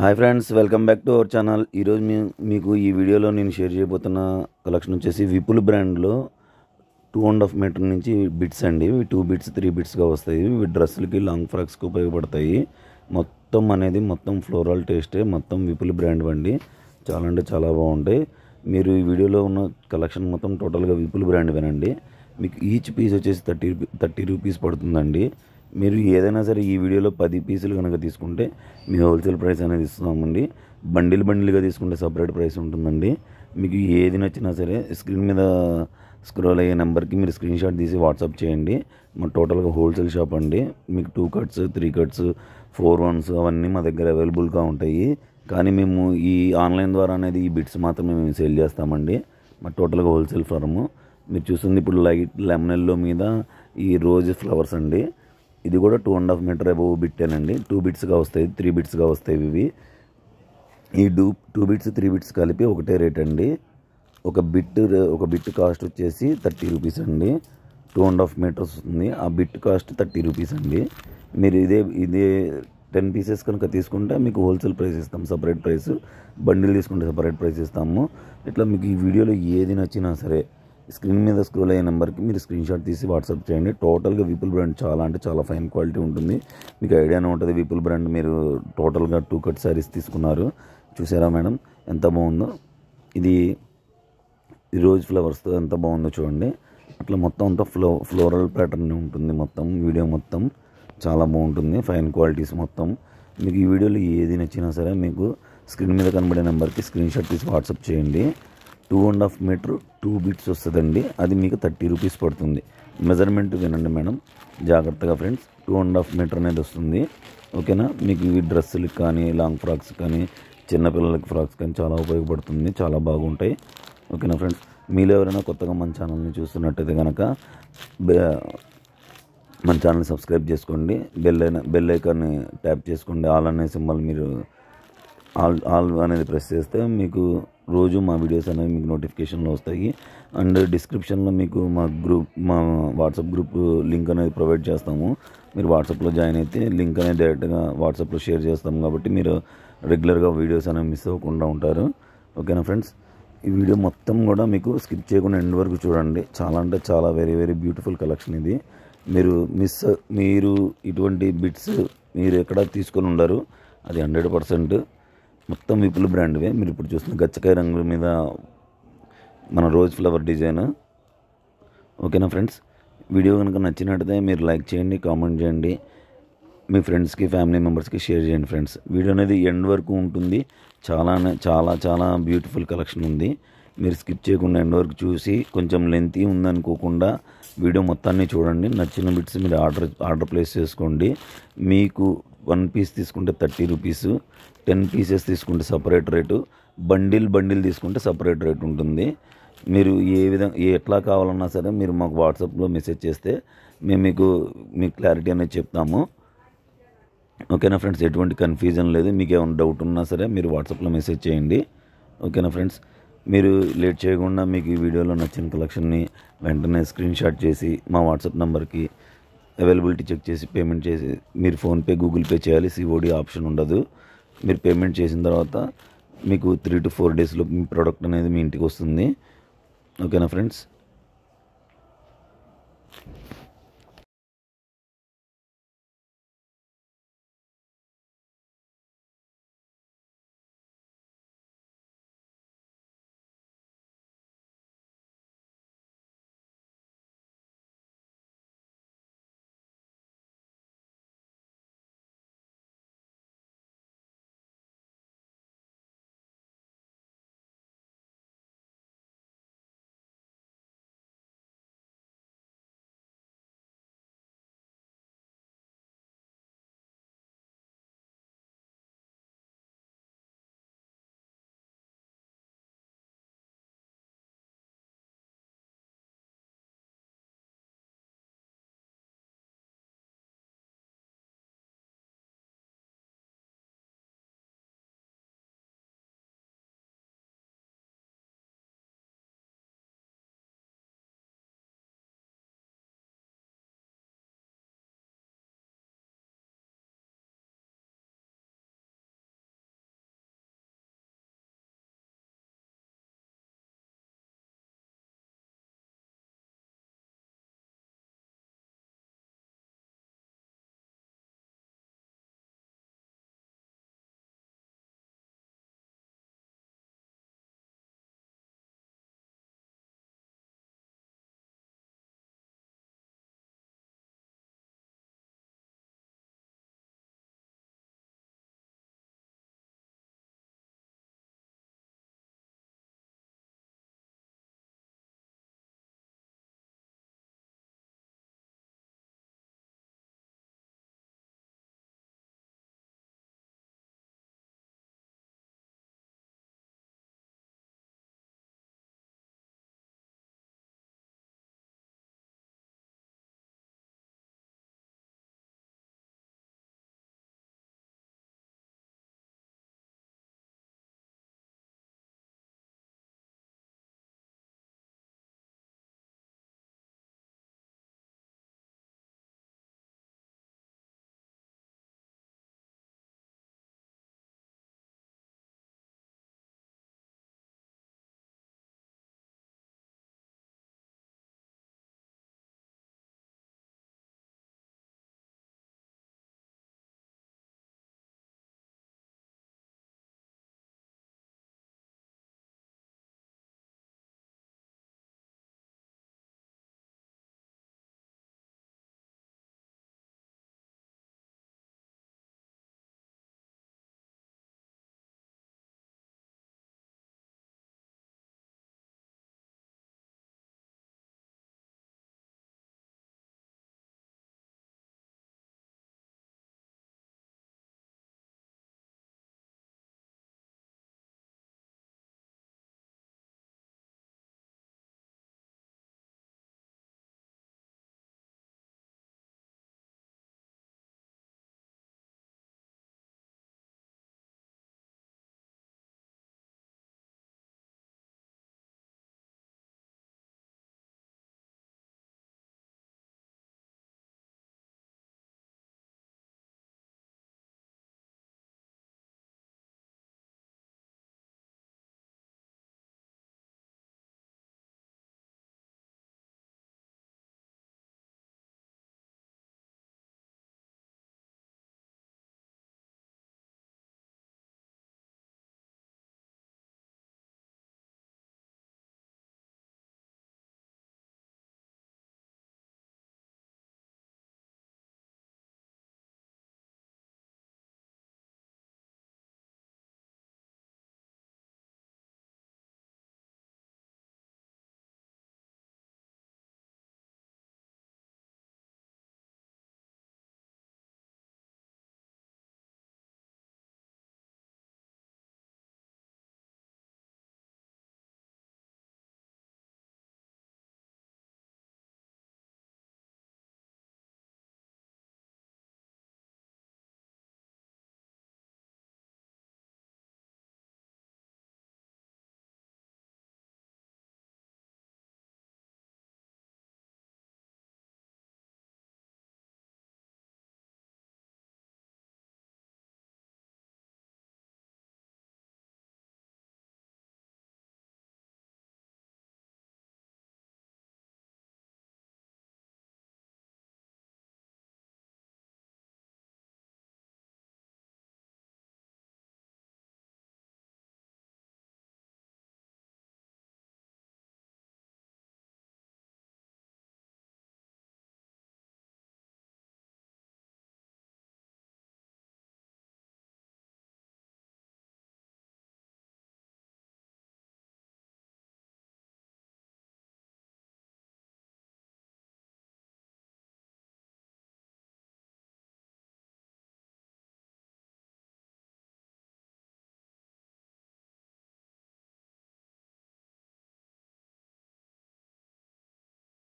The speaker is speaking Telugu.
hi friends welcome back to our channel ఈరోజు మీ మీకు ఈ వీడియోలో నేను షేర్ చేయబోతున్న కలెక్షన్ వచ్చేసి విపుల్ బ్రాండ్లో టూ అండ్ హాఫ్ మీటర్ నుంచి బిట్స్ అండి ఇవి టూ బిట్స్ త్రీ బిట్స్గా వస్తాయి ఇవి డ్రెస్సులకి లాంగ్ ఫ్రాక్స్కి ఉపయోగపడతాయి మొత్తం అనేది మొత్తం ఫ్లోరల్ టేస్టే మొత్తం విపుల్ బ్రాండ్ అండి చాలా అంటే చాలా బాగుంటాయి మీరు ఈ వీడియోలో ఉన్న కలెక్షన్ మొత్తం టోటల్గా విపుల్ బ్రాండ్ వినండి మీకు ఈచ్ పీస్ వచ్చేసి థర్టీ థర్టీ రూపీస్ పడుతుందండి మీరు ఏదైనా సరే ఈ వీడియోలో పది పీసులు కనుక తీసుకుంటే మీ హోల్సేల్ ప్రైస్ అనేది ఇస్తున్నామండి బండిల్ బండిల్గా తీసుకుంటే సపరేట్ ప్రైస్ ఉంటుందండి మీకు ఏది నచ్చినా సరే స్క్రీన్ మీద స్క్రోల్ అయ్యే నెంబర్కి మీరు స్క్రీన్ షాట్ తీసి వాట్సాప్ చేయండి మా టోటల్గా హోల్సేల్ షాప్ అండి మీకు two cuts three cuts four ones అవన్నీ మా దగ్గర అవైలబుల్గా ఉంటాయి కానీ మేము ఈ ఆన్లైన్ ద్వారా అనేది ఈ బిట్స్ మాత్రమే మేము సేల్ చేస్తామండి మా టోటల్గా హోల్సేల్ ఫారము మీరు చూస్తుంది ఇప్పుడు లైట్ లెమనెల్లో మీద ఈ రోజ్ ఫ్లవర్స్ అండి ఇది కూడా two and half meter above బిట్టేనండి టూ బిట్స్గా వస్తాయి త్రీ బిట్స్గా వస్తాయి ఇవి ఈ డూ టూ బిట్స్ త్రీ బిట్స్ కలిపి ఒకటే రేట్ అండి ఒక బిట్ ఒక బిట్ కాస్ట్ వచ్చేసి థర్టీ రూపీస్ అండి టూ అండ్ హాఫ్ మీటర్స్ వస్తుంది ఆ బిట్ కాస్ట్ థర్టీ రూపీస్ అండి మీరు ఇదే ఇదే టెన్ పీసెస్ కనుక తీసుకుంటే మీకు హోల్సేల్ ప్రైస్ ఇస్తాం సపరేట్ ప్రైస్ బండిల్ తీసుకుంటే సపరేట్ ప్రైస్ ఇస్తాము ఇట్లా మీకు ఈ వీడియోలో ఏది నచ్చినా సరే స్క్రీన్ మీద స్క్రోల్ అయ్యే నెంబర్కి మీరు స్క్రీన్ షాట్ తీసి వాట్సాప్ చేయండి టోటల్గా విపుల్ బ్రాండ్ చాలా అంటే చాలా ఫైన్ క్వాలిటీ ఉంటుంది మీకు ఐడియానే ఉంటుంది విపుల్ బ్రాండ్ మీరు టోటల్గా టూ కట్ శారీస్ తీసుకున్నారు చూసారా మేడం ఎంత బాగుందో ఇది రోజ్ ఫ్లవర్స్తో ఎంత బాగుందో చూడండి అట్లా మొత్తం అంతా ఫ్లో ఫ్లోరల్ ప్యాటర్న్ ఉంటుంది మొత్తం వీడియో మొత్తం చాలా బాగుంటుంది ఫైన్ క్వాలిటీస్ మొత్తం మీకు ఈ వీడియోలో ఏది నచ్చినా సరే మీకు స్క్రీన్ మీద కనబడే నెంబర్కి స్క్రీన్ షాట్ తీసి వాట్సాప్ చేయండి two and half meter two bits వస్తుందండి అది మీకు థర్టీ రూపీస్ పడుతుంది మెజర్మెంట్ వినండి మేడం జాగ్రత్తగా friends two and half meter అనేది వస్తుంది ఓకేనా మీకు ఇవి డ్రెస్సులకు కానీ లాంగ్ ఫ్రాక్స్ కానీ చిన్నపిల్లలకి ఫ్రాక్స్ కానీ చాలా ఉపయోగపడుతుంది చాలా బాగుంటాయి ఓకేనా ఫ్రెండ్స్ మీలో ఎవరైనా కొత్తగా మన ఛానల్ని చూస్తున్నట్టయితే కనుక మన ఛానల్ని సబ్స్క్రైబ్ చేసుకోండి బెల్ బెల్ ఐకాన్ని ట్యాప్ చేసుకోండి ఆల్ అనే సింబల్ మీరు ఆల్ ఆల్ అనేది ప్రెస్ చేస్తే మీకు రోజు మా వీడియోస్ అనేవి మీకు నోటిఫికేషన్లో వస్తాయి అండ్ డిస్క్రిప్షన్లో మీకు మా గ్రూప్ మా వాట్సాప్ గ్రూప్ లింక్ అనేది ప్రొవైడ్ చేస్తాము మీరు వాట్సాప్లో జాయిన్ అయితే లింక్ అనేది డైరెక్ట్గా వాట్సాప్లో షేర్ చేస్తాము కాబట్టి మీరు రెగ్యులర్గా వీడియోస్ అనేవి మిస్ అవ్వకుండా ఉంటారు ఓకేనా ఫ్రెండ్స్ ఈ వీడియో మొత్తం కూడా మీకు స్కిప్ చేయకుండా ఎండ్ వరకు చూడండి చాలా అంటే చాలా వెరీ వెరీ బ్యూటిఫుల్ కలెక్షన్ ఇది మీరు మిస్ మీరు ఇటువంటి బిట్స్ మీరు ఎక్కడ తీసుకొని ఉండరు అది హండ్రెడ్ పర్సెంట్ మొత్తం విపుల్ బ్రాండ్వే మీరు ఇప్పుడు చూస్తున్న గచ్చకాయ రంగు మీద మన రోజ్ ఫ్లవర్ డిజైన్ ఓకేనా ఫ్రెండ్స్ వీడియో కనుక నచ్చినట్టయితే మీరు లైక్ చేయండి కామెంట్ చేయండి మీ ఫ్రెండ్స్కి ఫ్యామిలీ మెంబర్స్కి షేర్ చేయండి ఫ్రెండ్స్ వీడియో అనేది ఎండ్ వరకు ఉంటుంది చాలా చాలా చాలా బ్యూటిఫుల్ కలెక్షన్ ఉంది మీరు స్కిప్ చేయకుండా ఎండ్ వరకు చూసి కొంచెం లెంతి ఉందనుకోకుండా వీడియో మొత్తాన్ని చూడండి నచ్చిన బిట్స్ మీరు ఆర్డర్ ఆర్డర్ ప్లేస్ చేసుకోండి మీకు వన్ పీస్ తీసుకుంటే థర్టీ రూపీసు టెన్ పీసెస్ తీసుకుంటే సపరేట్ రేటు బండిల్ బండిల్ తీసుకుంటే సపరేట్ రేట్ ఉంటుంది మీరు ఏ విధంగా ఎట్లా కావాలన్నా సరే మీరు మాకు వాట్సాప్లో మెసేజ్ చేస్తే మేము మీకు మీకు క్లారిటీ అనేది చెప్తాము ఓకేనా ఫ్రెండ్స్ ఎటువంటి కన్ఫ్యూజన్ లేదు మీకు ఏమైనా డౌట్ ఉన్నా సరే మీరు వాట్సాప్లో మెసేజ్ చేయండి ఓకేనా ఫ్రెండ్స్ మీరు లేట్ చేయకుండా మీకు ఈ వీడియోలో నచ్చిన కలెక్షన్ని వెంటనే స్క్రీన్ షాట్ చేసి మా వాట్సాప్ నెంబర్కి అవైలబిలిటీ చెక్ చేసి పేమెంట్ చేసి మీరు ఫోన్పే గూగుల్ పే చేయాలి సిఓడి ఆప్షన్ ఉండదు మీరు పేమెంట్ చేసిన తర్వాత మీకు త్రీ టు ఫోర్ డేస్లో మీ ప్రోడక్ట్ అనేది మీ ఇంటికి వస్తుంది ఓకేనా ఫ్రెండ్స్